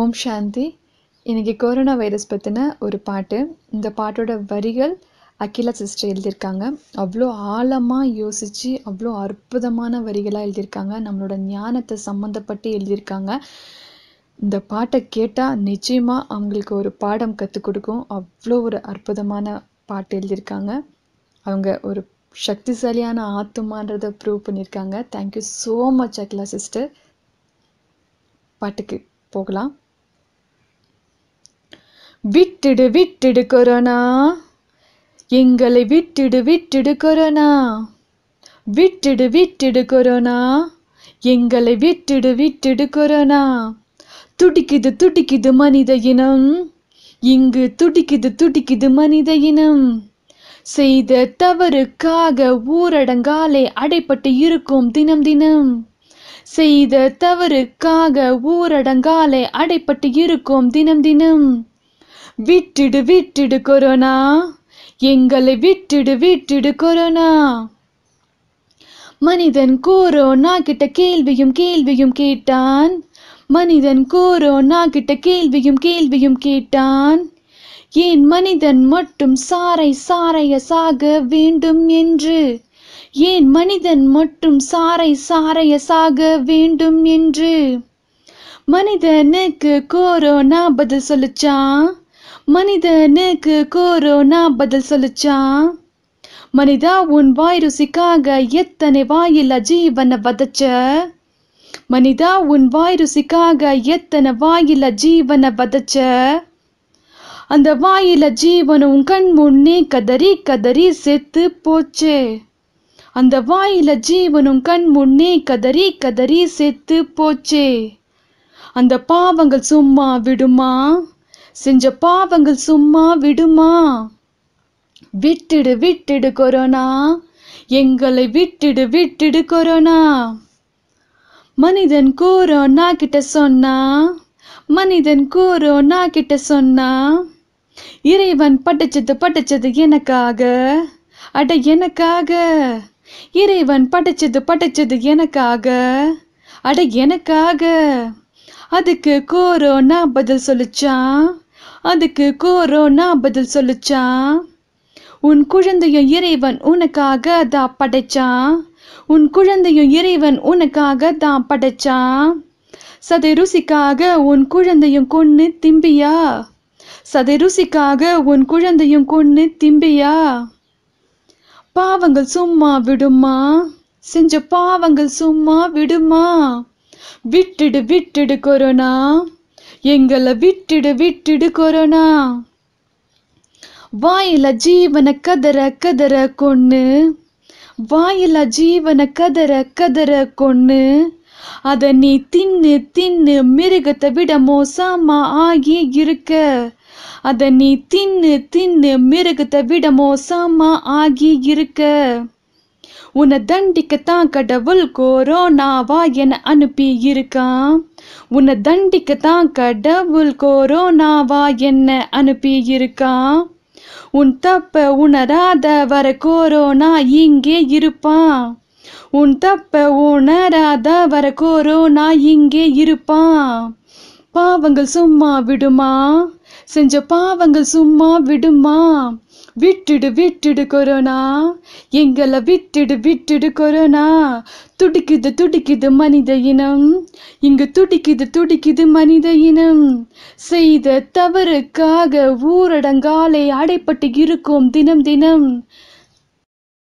ஓம் சாந்தி இன்றைக்கி corona virus பற்றின ஒரு பாட்டு இந்த பாட்டோட வரிகள் அகிலா சிஸ்டர் எழுதியிருக்காங்க அவ்வளோ ஆழமாக யோசித்து அவ்வளோ அற்புதமான வரிகளாக எழுதியிருக்காங்க நம்மளோட ஞானத்தை சம்மந்தப்பட்டு எழுதியிருக்காங்க இந்த பாட்டை கேட்டால் நிச்சயமாக அவங்களுக்கு ஒரு பாடம் கற்றுக் கொடுக்கும் அவ்வளோ ஒரு அற்புதமான பாட்டு எழுதியிருக்காங்க அவங்க ஒரு சக்திசாலியான ஆத்துமான்றதை ப்ரூவ் பண்ணியிருக்காங்க thank you so much Akila sister பாட்டுக்கு போகலாம் விட்டுடு விட்டுடு கொரோனா எங்களை விட்டுடு விட்டுடு கொரோனா விட்டுடு விட்டுடு கொரோனா எங்களை விட்டுடு விட்டுடு கொரோனா துடிக்குது துடிக்குது மனித இனம் இங்கு துடிக்குது துடிக்குது மனித இனம் செய்த தவறுக்காக ஊரடங்காலே அடைப்பட்டு இருக்கும் தினம் தினம் செய்த தவறுக்காக ஊரடங்காலே அடைப்பட்டு இருக்கும் தினம் தினம் விட்டுடு விட்டுடு கொரோனா எங்களை விட்டுடு விட்டுடு கொரோனா மனிதன் கோரோனா கிட்ட கேள்வியும் கேள்வியும் கேட்டான் மனிதன் கோரோனா கிட்ட கேள்வியும் கேள்வியும் கேட்டான் ஏன் மனிதன் மட்டும் சாரை சாரைய சாக வேண்டும் என்று ஏன் மனிதன் மட்டும் சாரை சாரைய சாக வேண்டும் என்று மனிதனுக்கு கோரோனா பதில் சொல்லுச்சான் மனிதனுக்கு கொரோனா பதில் சொல்லுச்சான் மனிதா உன் வாய் ருசிக்காக எத்தனை வாயில ஜீவனை வதச்ச மனிதா உன் வாய் ருசிக்காக எத்தனை வாயில ஜீவனை வதச்ச அந்த வாயில ஜீவனும் கண் முன்னே கதறி கதறி செத்து போச்சே அந்த வாயில ஜீவனும் கண் முன்னே கதறி கதறி செத்து போச்சே அந்த பாவங்கள் சும்மா விடுமா செஞ்ச பாவங்கள் சும்மா விடுமா விட்டுடு விட்டுடு கொரோனா எங்களை விட்டுடு விட்டுடு கொரோனா மனிதன் நான் கிட்ட சொன்னா மனிதன் நான் கிட்ட சொன்னா இறைவன் படைச்சது படைச்சது எனக்காக அட எனக்காக இறைவன் படைச்சது படைச்சது எனக்காக அட எனக்காக அதுக்கு நான் பதில் சொல்லிச்சான் அதுக்கு கொரோனா பதில் சொல்லுச்சான் உன் குழந்தையும் இறைவன் உனக்காக தான் படைச்சான் உன் குழந்தையும் இறைவன் உனக்காக தான் படைச்சான் சதை ருசிக்காக உன் குழந்தையும் கொன்னு திம்பியா சதை ருசிக்காக உன் குழந்தையும் கொன்னு திம்பியா பாவங்கள் சும்மா விடுமா செஞ்ச பாவங்கள் சும்மா விடுமா விட்டுடு விட்டுடு கொரோனா எங்களை விட்டுடு விட்டுடு கொரோனா வாயில ஜீவன கதற கதற கொன்னு வாயில ஜீவன கதற கதற கொன்னு அத நீ தின்னு தின்னு மிருகத்தை விட மோசமா ஆகி இருக்க அத நீ தின்னு தின்னு மிருகத்தை விட மோசமா ஆகி இருக்க உன்னை தண்டிக்கத்தான் கடவுள் கோரோனாவா என அனுப்பி இருக்கான் உன்னை தண்டிக்கத்தான் கடவுள் கோரோனாவா என்ன அனுப்பி இருக்கான் உன் தப்ப உணராத வர கோரோனா இங்கே இருப்பான் உன் தப்ப உணராத வர கோரோனா இங்கே இருப்பான் பாவங்கள் சும்மா விடுமா செஞ்ச பாவங்கள் சும்மா விடுமா விட்டுடு விட்டுடு கொரோனா எங்களை விட்டுடு விட்டுடு கொரோனா துடிக்குது துடிக்குது மனித இனம் இங்கு துடிக்குது துடிக்குது மனித இனம் செய்த தவறுக்காக ஊரடங்காலே அடைப்பட்டு இருக்கும் தினம் தினம்